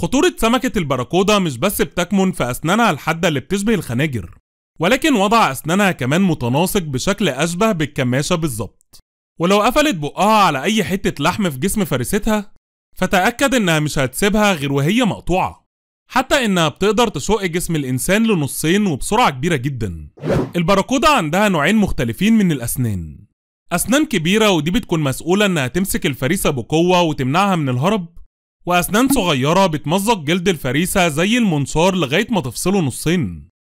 خطورة سمكة الباراكودا مش بس بتكمن في أسنانها الحادة اللي بتشبه الخناجر ولكن وضع أسنانها كمان متناسق بشكل أشبه بالكماشة بالظبط ولو قفلت بقها على أي حتة لحم في جسم فريستها فتأكد إنها مش هتسيبها غير وهي مقطوعة حتى إنها بتقدر تشق جسم الإنسان لنصين وبسرعة كبيرة جدا الباراكودا عندها نوعين مختلفين من الأسنان أسنان كبيرة ودي بتكون مسؤولة إنها تمسك الفريسة بقوة وتمنعها من الهرب وأسنان صغيرة بتمزق جلد الفريسة زي المنصار لغاية ما تفصله نصين